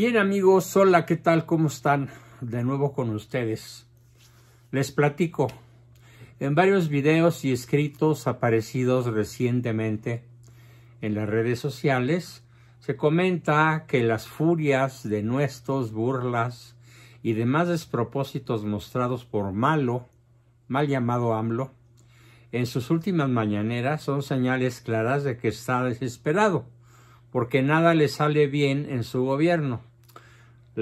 Bien amigos, hola, ¿qué tal? ¿Cómo están? De nuevo con ustedes. Les platico. En varios videos y escritos aparecidos recientemente en las redes sociales, se comenta que las furias, de nuestros burlas y demás despropósitos mostrados por Malo, mal llamado AMLO, en sus últimas mañaneras son señales claras de que está desesperado, porque nada le sale bien en su gobierno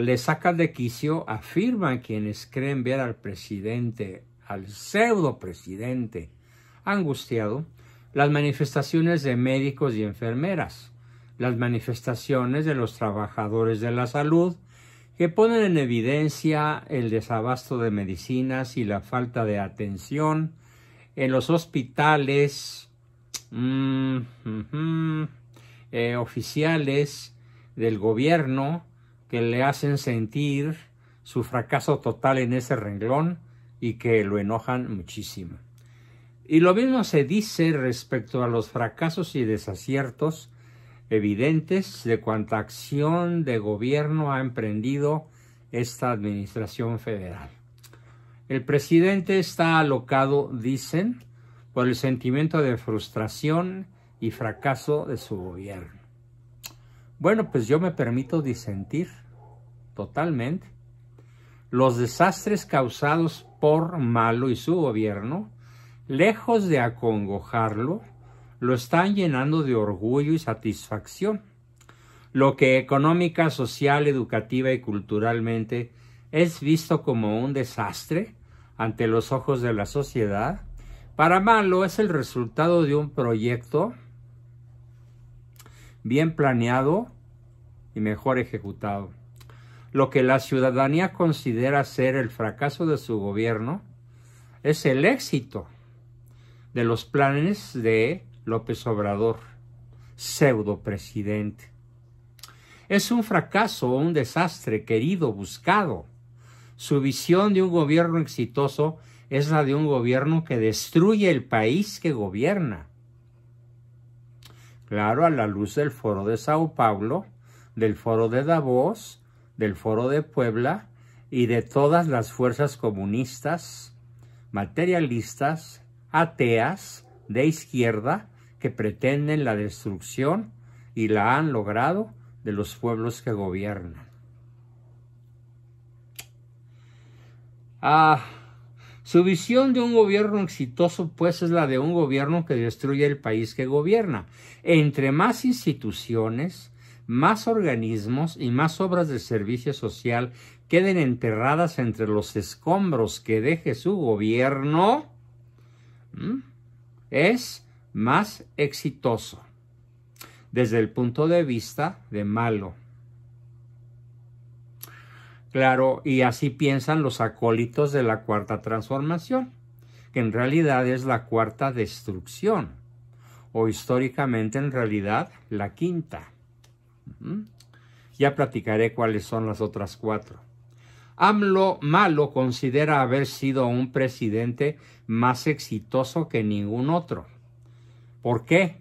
le saca de quicio, afirman quienes creen ver al presidente, al pseudo presidente, angustiado, las manifestaciones de médicos y enfermeras, las manifestaciones de los trabajadores de la salud, que ponen en evidencia el desabasto de medicinas y la falta de atención en los hospitales mm, eh, oficiales del gobierno que le hacen sentir su fracaso total en ese renglón y que lo enojan muchísimo. Y lo mismo se dice respecto a los fracasos y desaciertos evidentes de cuanta acción de gobierno ha emprendido esta administración federal. El presidente está alocado, dicen, por el sentimiento de frustración y fracaso de su gobierno. Bueno, pues yo me permito disentir totalmente. Los desastres causados por Malo y su gobierno, lejos de acongojarlo, lo están llenando de orgullo y satisfacción, lo que económica, social, educativa y culturalmente es visto como un desastre ante los ojos de la sociedad, para Malo es el resultado de un proyecto bien planeado y mejor ejecutado lo que la ciudadanía considera ser el fracaso de su gobierno es el éxito de los planes de López Obrador, pseudopresidente. Es un fracaso, un desastre querido, buscado. Su visión de un gobierno exitoso es la de un gobierno que destruye el país que gobierna. Claro, a la luz del foro de Sao Paulo, del foro de Davos, del Foro de Puebla y de todas las fuerzas comunistas, materialistas, ateas, de izquierda, que pretenden la destrucción y la han logrado de los pueblos que gobiernan. Ah, su visión de un gobierno exitoso, pues, es la de un gobierno que destruye el país que gobierna. Entre más instituciones, más organismos y más obras de servicio social queden enterradas entre los escombros que deje su gobierno, es más exitoso desde el punto de vista de malo. Claro, y así piensan los acólitos de la cuarta transformación, que en realidad es la cuarta destrucción, o históricamente en realidad la quinta. Ya platicaré cuáles son las otras cuatro. AMLO Malo considera haber sido un presidente más exitoso que ningún otro. ¿Por qué?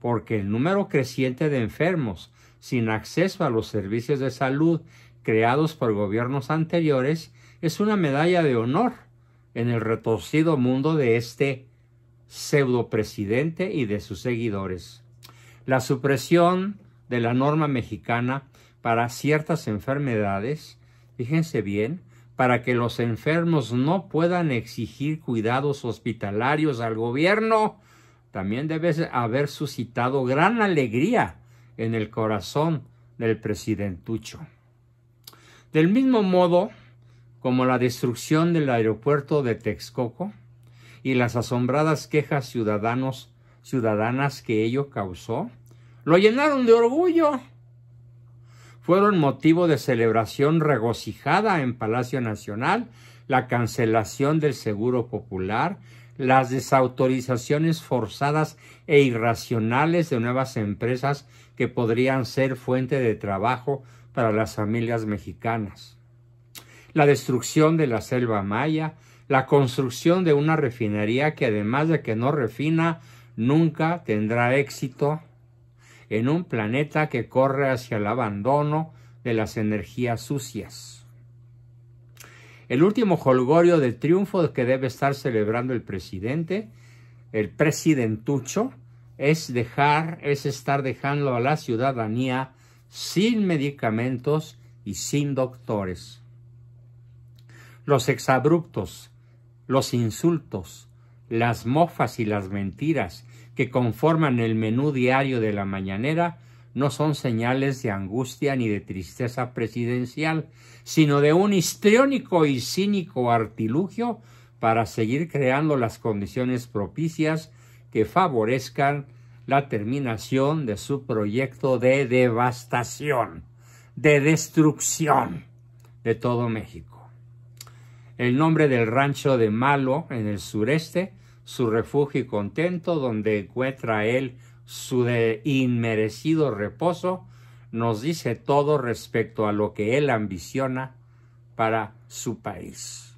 Porque el número creciente de enfermos sin acceso a los servicios de salud creados por gobiernos anteriores es una medalla de honor en el retorcido mundo de este presidente y de sus seguidores. La supresión de la norma mexicana para ciertas enfermedades, fíjense bien, para que los enfermos no puedan exigir cuidados hospitalarios al gobierno, también debe haber suscitado gran alegría en el corazón del presidentucho. Del mismo modo como la destrucción del aeropuerto de Texcoco y las asombradas quejas ciudadanos, ciudadanas que ello causó, lo llenaron de orgullo. Fueron motivo de celebración regocijada en Palacio Nacional la cancelación del Seguro Popular, las desautorizaciones forzadas e irracionales de nuevas empresas que podrían ser fuente de trabajo para las familias mexicanas, la destrucción de la selva maya, la construcción de una refinería que además de que no refina, nunca tendrá éxito, en un planeta que corre hacia el abandono de las energías sucias. El último holgorio del triunfo que debe estar celebrando el presidente, el presidentucho, es dejar, es estar dejando a la ciudadanía sin medicamentos y sin doctores. Los exabruptos, los insultos, las mofas y las mentiras que conforman el menú diario de la mañanera no son señales de angustia ni de tristeza presidencial, sino de un histriónico y cínico artilugio para seguir creando las condiciones propicias que favorezcan la terminación de su proyecto de devastación, de destrucción de todo México. El nombre del rancho de Malo, en el sureste, su refugio y contento, donde encuentra él su inmerecido reposo, nos dice todo respecto a lo que él ambiciona para su país.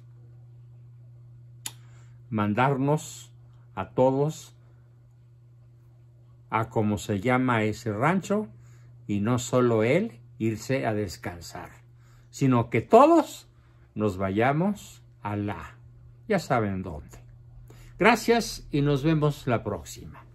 Mandarnos a todos a como se llama ese rancho y no solo él irse a descansar, sino que todos nos vayamos a la, ya saben dónde. Gracias y nos vemos la próxima.